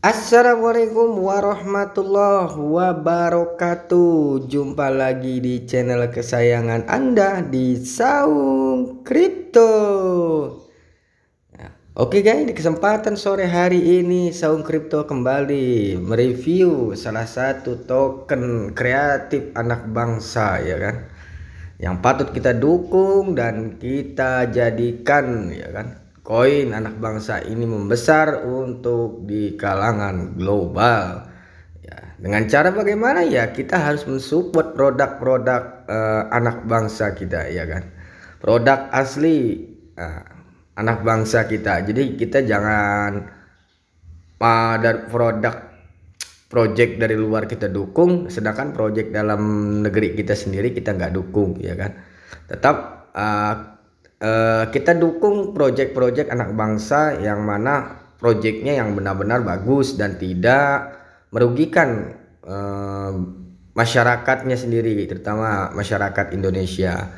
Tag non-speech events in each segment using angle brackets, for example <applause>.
Assalamualaikum warahmatullahi wabarakatuh Jumpa lagi di channel kesayangan Anda di Saung Kripto nah, Oke guys di kesempatan sore hari ini Saung Kripto kembali mereview salah satu token kreatif anak bangsa ya kan Yang patut kita dukung dan kita jadikan ya kan koin anak bangsa ini membesar untuk di kalangan global. Ya, dengan cara bagaimana ya kita harus mensupport produk-produk uh, anak bangsa kita ya kan. Produk asli uh, anak bangsa kita. Jadi kita jangan pada produk project dari luar kita dukung, sedangkan project dalam negeri kita sendiri kita nggak dukung, ya kan? Tetap uh, uh, kita dukung proyek-proyek anak bangsa yang mana proyeknya yang benar-benar bagus dan tidak merugikan uh, masyarakatnya sendiri terutama masyarakat Indonesia.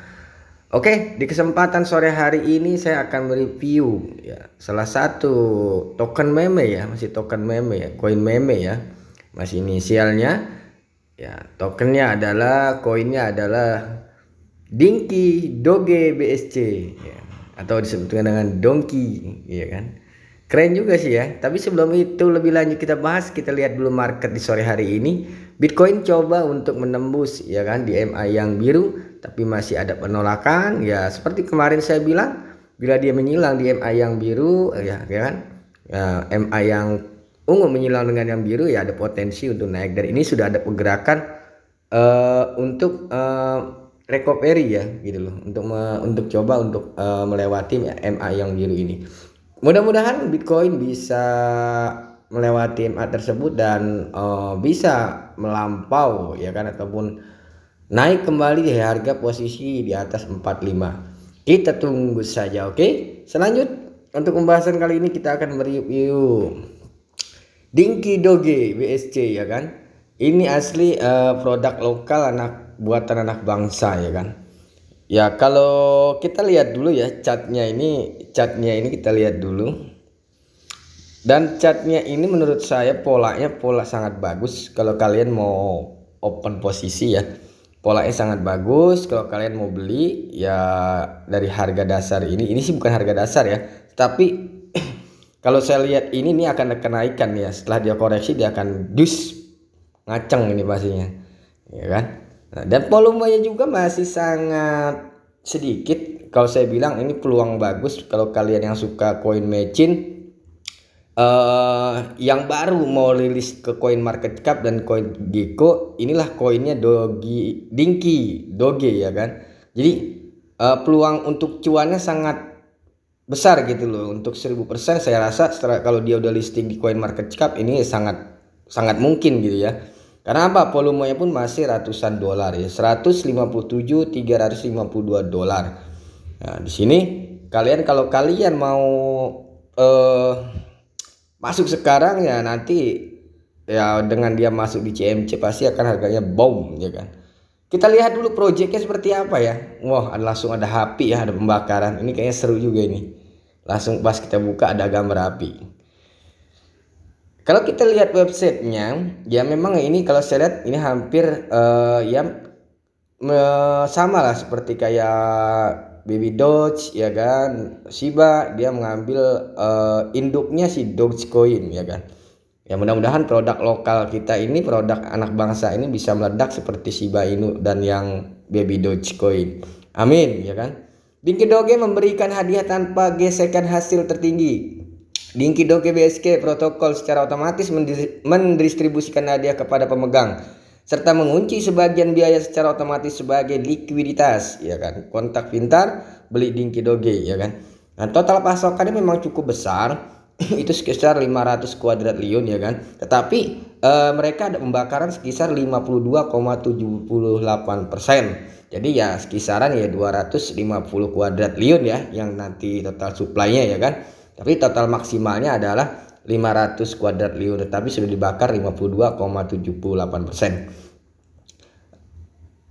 Oke, di kesempatan sore hari ini saya akan mereview ya salah satu token meme ya, masih token meme ya, koin meme ya. Masih inisialnya ya, tokennya adalah koinnya adalah Dinky Doge BSC ya. atau disebut dengan Donkey ya kan keren juga sih ya tapi sebelum itu lebih lanjut kita bahas kita lihat dulu market di sore hari ini Bitcoin coba untuk menembus ya kan di MA yang biru tapi masih ada penolakan ya seperti kemarin saya bilang bila dia menyilang di MA yang biru ya, kan ya, MA yang ungu menyilang dengan yang biru ya ada potensi untuk naik dan ini sudah ada pergerakan uh, untuk uh, recovery ya gitu loh untuk me, untuk coba untuk uh, melewati MA yang biru ini. Mudah-mudahan Bitcoin bisa melewati MA tersebut dan uh, bisa melampau ya kan ataupun naik kembali di harga posisi di atas 45. Kita tunggu saja oke. Okay? Selanjut untuk pembahasan kali ini kita akan mereview Dinky Doge BSC ya kan. Ini asli uh, produk lokal anak buatan anak bangsa ya kan. Ya kalau kita lihat dulu ya catnya ini catnya ini kita lihat dulu. Dan catnya ini menurut saya polanya pola sangat bagus kalau kalian mau open posisi ya. Polanya sangat bagus kalau kalian mau beli ya dari harga dasar ini. Ini sih bukan harga dasar ya, tapi <clears throat> kalau saya lihat ini nih akan kenaikan ya setelah dia koreksi dia akan dus ngaceng ini pastinya ya kan Nah, dan volumenya juga masih sangat sedikit. Kalau saya bilang ini peluang bagus kalau kalian yang suka koin matching uh, eh, yang baru mau rilis ke coin market cap dan koin Gecko, inilah koinnya Dogi Dinky, Doge ya kan. Jadi uh, peluang untuk cuannya sangat besar gitu loh untuk 1000% saya rasa setelah kalau dia udah listing di coin market cap ini sangat sangat mungkin gitu ya karena apa? Volumenya pun masih ratusan dolar ya. 157 352 dolar. Nah, di sini kalian kalau kalian mau eh masuk sekarang ya nanti ya dengan dia masuk di CMC pasti akan harganya bom ya kan. Kita lihat dulu proyeknya seperti apa ya. Wah, ada langsung ada api ya, ada pembakaran. Ini kayaknya seru juga ini. Langsung pas kita buka ada gambar api. Kalau kita lihat websitenya, ya memang ini kalau saya lihat ini hampir uh, ya sama lah seperti kayak Baby Doge ya kan, Shiba dia mengambil uh, induknya si Dogecoin ya kan. Ya mudah-mudahan produk lokal kita ini produk anak bangsa ini bisa meledak seperti Shiba Inu dan yang Baby Dogecoin. Amin ya kan. Binky Doge memberikan hadiah tanpa gesekan hasil tertinggi Dinky Doke BSK protokol secara otomatis mendistribusikan hadiah kepada pemegang serta mengunci sebagian biaya secara otomatis sebagai likuiditas ya kan kontak pintar beli Dinky Doge ya kan nah, total pasokannya memang cukup besar <clears throat> itu sekitar 500 kuadrat liun ya kan tetapi e, mereka ada pembakaran sekitar 52,78 persen jadi ya sekisaran ya 250 kuadrat liun ya yang nanti total suplainya ya kan tapi total maksimalnya adalah 500 kuadrat liur, tapi sudah dibakar 52,78 persen.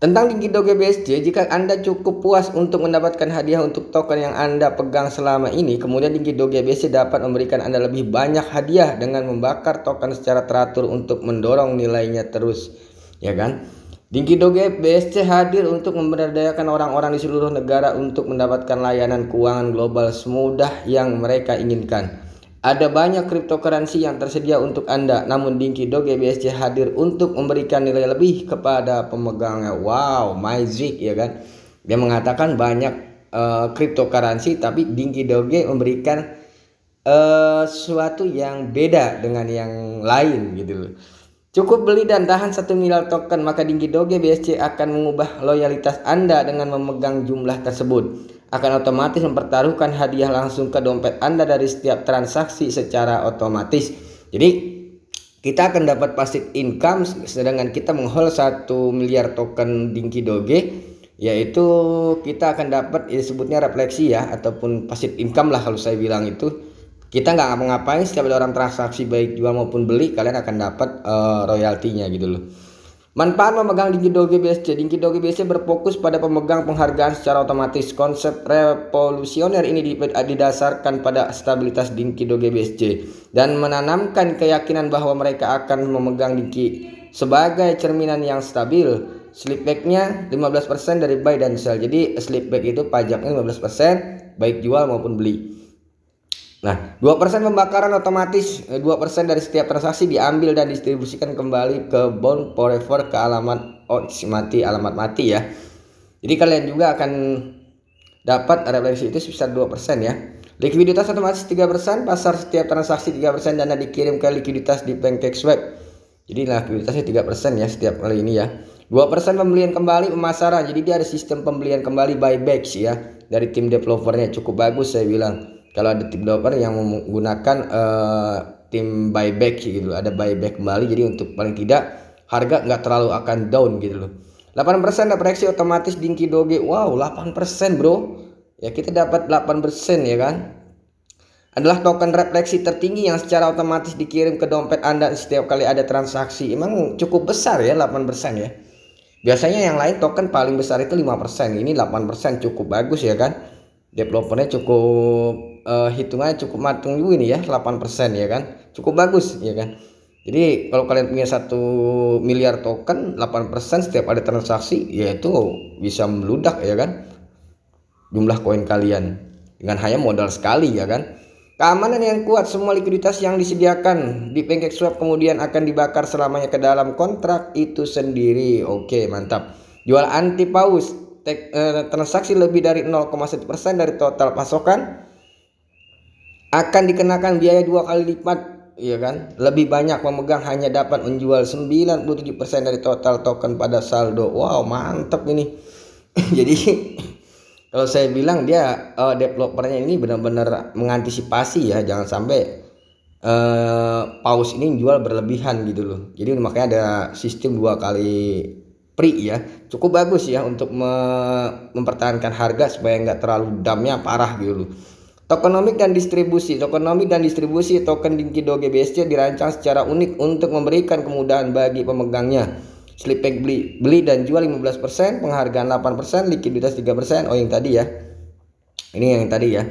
Tentang tinggi Doge BSC, jika Anda cukup puas untuk mendapatkan hadiah untuk token yang Anda pegang selama ini, kemudian tinggi Doge BSC dapat memberikan Anda lebih banyak hadiah dengan membakar token secara teratur untuk mendorong nilainya terus, ya kan? Dinky Doge BSC hadir untuk memberdayakan orang-orang di seluruh negara untuk mendapatkan layanan keuangan global semudah yang mereka inginkan. Ada banyak cryptocurrency yang tersedia untuk Anda, namun Dinky Doge BSC hadir untuk memberikan nilai lebih kepada pemegangnya. Wow, magic ya kan. Dia mengatakan banyak uh, cryptocurrency tapi Dinky Doge memberikan uh, sesuatu yang beda dengan yang lain gitu loh. Cukup beli dan tahan satu miliar token, maka Dinggi Doge BSC akan mengubah loyalitas Anda dengan memegang jumlah tersebut. Akan otomatis mempertaruhkan hadiah langsung ke dompet Anda dari setiap transaksi secara otomatis. Jadi, kita akan dapat passive income sedangkan kita menghold satu miliar token Dinky Doge yaitu kita akan dapat ya disebutnya refleksi ya ataupun passive income lah kalau saya bilang itu kita nggak ngapa-ngapain setiap ada orang transaksi baik jual maupun beli kalian akan dapat uh, royaltinya gitu loh Manfaat memegang BSC dingin doge BSC berfokus pada pemegang penghargaan secara otomatis Konsep revolusioner ini didasarkan pada stabilitas doge BSC Dan menanamkan keyakinan bahwa mereka akan memegang Dinki sebagai cerminan yang stabil Slipbacknya 15% dari buy dan sell Jadi slipback itu pajaknya 15% baik jual maupun beli Nah, 2% pembakaran otomatis 2% eh, dari setiap transaksi diambil dan distribusikan kembali ke bond forever ke alamat oh, mati, alamat mati ya. Jadi kalian juga akan dapat referensi itu sebesar 2% ya. Likuiditas otomatis 3%, pasar setiap transaksi 3% dana dikirim ke likuiditas di Pancake Swap. Jadi likuiditasnya 3% ya setiap kali ini ya. 2% pembelian kembali pemasaran. Jadi dia ada sistem pembelian kembali buyback sih ya dari tim developernya cukup bagus saya bilang kalau ada tim developer yang menggunakan uh, tim buyback gitu ada buyback kembali jadi untuk paling tidak harga nggak terlalu akan down gitu loh 8% reaksi otomatis Dinky Doge. Wow, 8% bro. Ya kita dapat 8% ya kan. Adalah token refleksi tertinggi yang secara otomatis dikirim ke dompet Anda setiap kali ada transaksi. Emang cukup besar ya 8% ya. Biasanya yang lain token paling besar itu 5%. Ini 8% cukup bagus ya kan developernya cukup uh, hitungannya cukup matang juga ini ya 8% ya kan cukup bagus ya kan jadi kalau kalian punya satu miliar token 8% setiap ada transaksi yaitu bisa meludak ya kan jumlah koin kalian dengan hanya modal sekali ya kan keamanan yang kuat semua likuiditas yang disediakan di Pengkek swap kemudian akan dibakar selamanya ke dalam kontrak itu sendiri oke mantap jual anti paus tek, e, transaksi lebih dari 0,1% dari total pasokan akan dikenakan biaya dua kali lipat ya kan? Lebih banyak pemegang hanya dapat menjual 97% dari total token pada saldo. Wow, mantep ini. <laughs> Jadi kalau saya bilang dia uh, developernya ini benar-benar mengantisipasi ya, jangan sampai uh, paus ini jual berlebihan gitu loh. Jadi makanya ada sistem dua kali free ya cukup bagus ya untuk me mempertahankan harga supaya nggak terlalu damnya parah gitu Tokenomik dan distribusi. Tokenomik dan distribusi token Dinkido BSC dirancang secara unik untuk memberikan kemudahan bagi pemegangnya. Slip beli, beli dan jual 15%, penghargaan 8%, likuiditas 3%. Oh yang tadi ya. Ini yang tadi ya.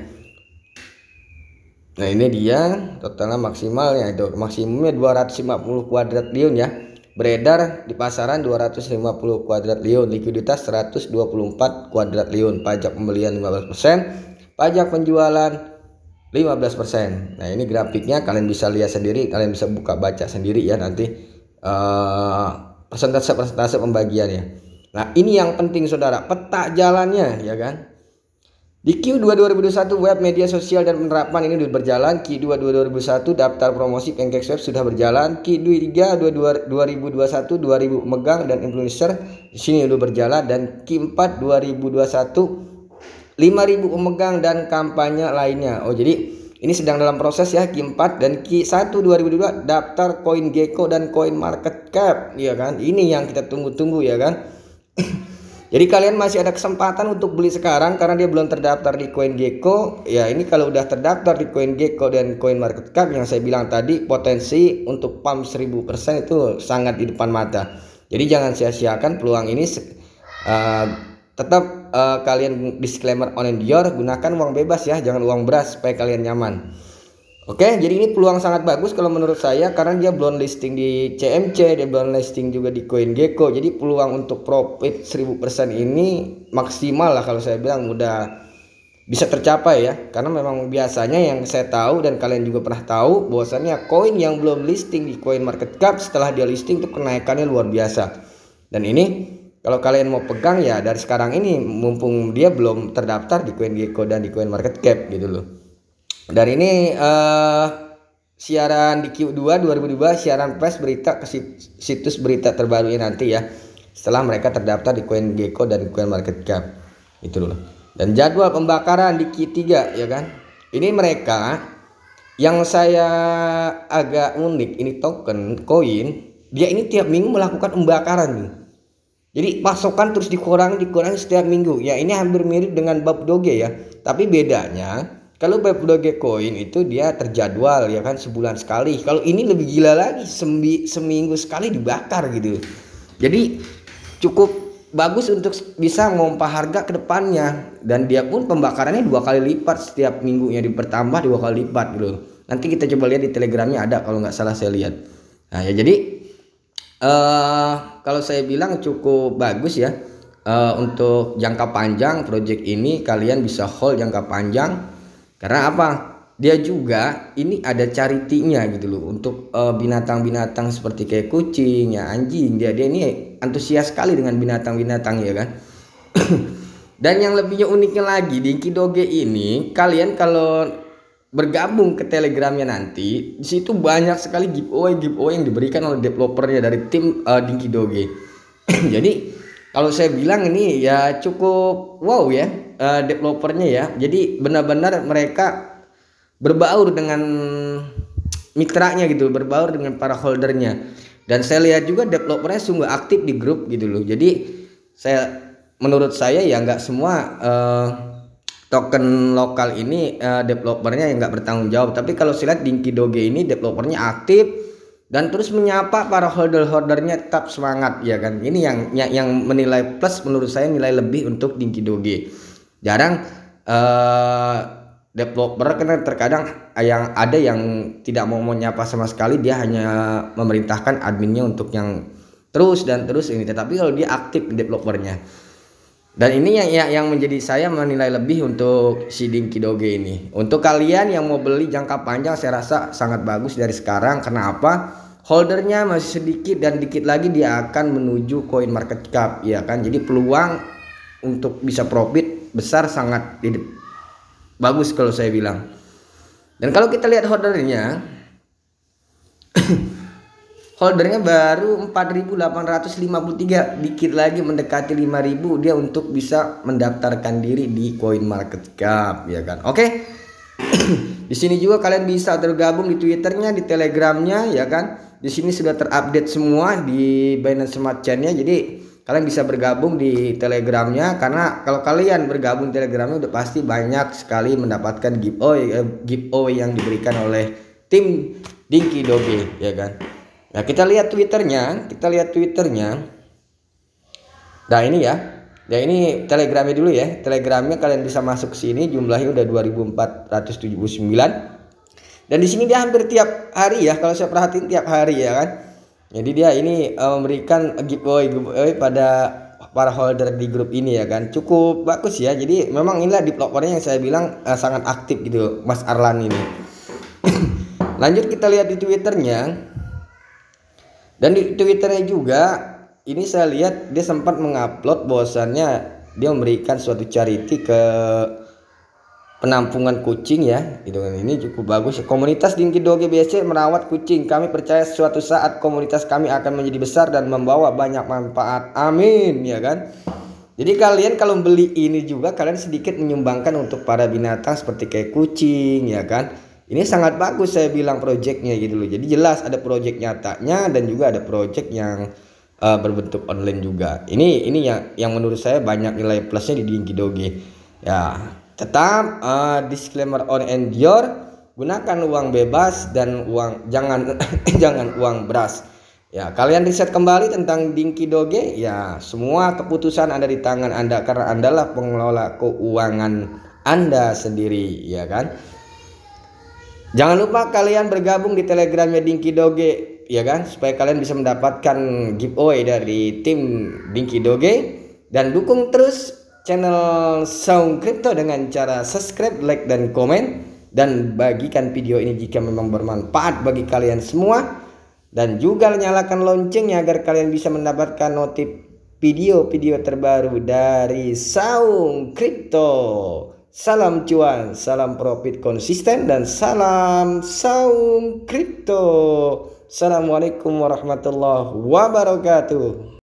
Nah, ini dia totalnya maksimalnya itu. Maksimumnya 250 kuadrat triliun ya beredar di pasaran 250 kuadrat liun likuiditas 124 kuadrat liun pajak pembelian 15%, pajak penjualan 15%. Nah, ini grafiknya kalian bisa lihat sendiri, kalian bisa buka baca sendiri ya nanti uh, eh, persentase persentase pembagiannya. Nah, ini yang penting Saudara, peta jalannya ya kan. Di Q2 2021 web media sosial dan penerapan ini sudah berjalan. Q2 2021 daftar promosi pancake web sudah berjalan. Q3 2021 2000 megang dan influencer di sini sudah berjalan dan Q4 2021 5000 pemegang dan kampanye lainnya. Oh jadi ini sedang dalam proses ya Q4 dan Q1 2022 daftar koin Gecko dan koin market cap ya kan. Ini yang kita tunggu-tunggu ya kan. Jadi kalian masih ada kesempatan untuk beli sekarang karena dia belum terdaftar di CoinGecko. Ya ini kalau udah terdaftar di CoinGecko dan Market Cap yang saya bilang tadi potensi untuk pump 1000% itu sangat di depan mata. Jadi jangan sia-siakan peluang ini uh, tetap uh, kalian disclaimer on and your gunakan uang bebas ya, jangan uang beras supaya kalian nyaman. Oke, okay, jadi ini peluang sangat bagus kalau menurut saya karena dia belum listing di CMC, dia belum listing juga di CoinGecko. Jadi peluang untuk profit 1000% ini maksimal lah kalau saya bilang udah bisa tercapai ya. Karena memang biasanya yang saya tahu dan kalian juga pernah tahu bahwasannya koin yang belum listing di Coin Market Cap setelah dia listing itu kenaikannya luar biasa. Dan ini kalau kalian mau pegang ya dari sekarang ini mumpung dia belum terdaftar di CoinGecko dan di Coin Market Cap gitu loh dari ini uh, siaran di Q2 2002 siaran pers berita ke situs berita terbaru ini nanti ya setelah mereka terdaftar di Coin Gecko dan Coin Market Cap itu loh dan jadwal pembakaran di Q3 ya kan ini mereka yang saya agak unik ini token koin dia ini tiap minggu melakukan pembakaran nih. jadi pasokan terus dikurang dikurang setiap minggu ya ini hampir mirip dengan bab doge ya tapi bedanya kalau Dogecoin itu dia terjadwal ya kan sebulan sekali. Kalau ini lebih gila lagi sembi, seminggu sekali dibakar gitu. Jadi cukup bagus untuk bisa ngompa harga ke depannya dan dia pun pembakarannya dua kali lipat setiap minggunya dipertambah dua kali lipat gitu. Nanti kita coba lihat di telegramnya ada kalau nggak salah saya lihat. Nah ya jadi uh, kalau saya bilang cukup bagus ya uh, untuk jangka panjang project ini kalian bisa hold jangka panjang karena apa? Dia juga ini ada caritinya gitu loh untuk eh, binatang-binatang uh, seperti kayak kucing, ya anjing. Dia dia ini antusias sekali dengan binatang-binatang ya kan. <coughs> Dan yang lebihnya uniknya lagi di Kidoge ini kalian kalau bergabung ke Telegramnya nanti, di situ banyak sekali giveaway giveaway yang diberikan oleh developernya dari tim uh, eh, Dinky Doge. <coughs> Jadi kalau saya bilang ini ya cukup wow ya uh, developernya ya. Jadi benar-benar mereka berbaur dengan mitranya gitu, berbaur dengan para holdernya. Dan saya lihat juga developernya sungguh aktif di grup gitu loh. Jadi saya menurut saya ya nggak semua uh, token lokal ini uh, developernya yang nggak bertanggung jawab. Tapi kalau saya lihat Dinky Doge ini developernya aktif dan terus menyapa para holder-holdernya tetap semangat ya kan ini yang ya, yang menilai plus menurut saya nilai lebih untuk Dinky Doge jarang eh, developer karena terkadang yang ada yang tidak mau menyapa sama sekali dia hanya memerintahkan adminnya untuk yang terus dan terus ini tetapi kalau dia aktif developernya dan ini yang ya, yang menjadi saya menilai lebih untuk si Dinky Doge ini. Untuk kalian yang mau beli jangka panjang saya rasa sangat bagus dari sekarang. Kenapa? holdernya masih sedikit dan dikit lagi dia akan menuju coin market cap ya kan jadi peluang untuk bisa profit besar sangat bagus kalau saya bilang dan kalau kita lihat holdernya <coughs> holdernya baru 4.853 dikit lagi mendekati 5.000 dia untuk bisa mendaftarkan diri di coin market cap ya kan oke <coughs> di sini juga kalian bisa tergabung di twitternya di telegramnya ya kan di sini sudah terupdate semua di Binance Smart chain Chainnya jadi kalian bisa bergabung di Telegramnya karena kalau kalian bergabung di Telegramnya udah pasti banyak sekali mendapatkan giveaway eh, giveaway yang diberikan oleh tim Dinky Doge ya kan nah kita lihat Twitternya kita lihat Twitternya nah ini ya ya ini Telegramnya dulu ya Telegramnya kalian bisa masuk sini jumlahnya udah 2479 dan di sini dia hampir tiap hari ya kalau saya perhatiin tiap hari ya kan. Jadi dia ini eh, memberikan giveaway giveaway pada para holder di grup ini ya kan. Cukup bagus ya. Jadi memang inilah developernya yang saya bilang uh, sangat aktif gitu Mas Arlan ini. <coughs> Lanjut kita lihat di Twitternya. Dan di Twitternya juga ini saya lihat dia sempat mengupload bahwasannya dia memberikan suatu charity ke penampungan kucing ya gitu kan ini cukup bagus komunitas Dinky Doge BSC merawat kucing kami percaya suatu saat komunitas kami akan menjadi besar dan membawa banyak manfaat amin ya kan jadi kalian kalau beli ini juga kalian sedikit menyumbangkan untuk para binatang seperti kayak kucing ya kan. Ini sangat bagus saya bilang projectnya gitu loh. Jadi jelas ada project nyatanya dan juga ada project yang uh, berbentuk online juga. Ini ini yang yang menurut saya banyak nilai plusnya di Dinky Doge. Ya, Tetap uh, disclaimer on and your gunakan uang bebas dan uang jangan <laughs> jangan uang beras. Ya, kalian riset kembali tentang Dinky Doge, ya semua keputusan ada di tangan Anda karena anda Andalah pengelola keuangan Anda sendiri, ya kan? Jangan lupa kalian bergabung di Telegramnya Dinky Doge, ya kan? Supaya kalian bisa mendapatkan giveaway dari tim Dinky Doge dan dukung terus channel Sound Crypto dengan cara subscribe, like, dan komen. Dan bagikan video ini jika memang bermanfaat bagi kalian semua. Dan juga nyalakan loncengnya agar kalian bisa mendapatkan notif video-video terbaru dari Sound Crypto. Salam cuan, salam profit konsisten, dan salam Sound Crypto. Assalamualaikum warahmatullahi wabarakatuh.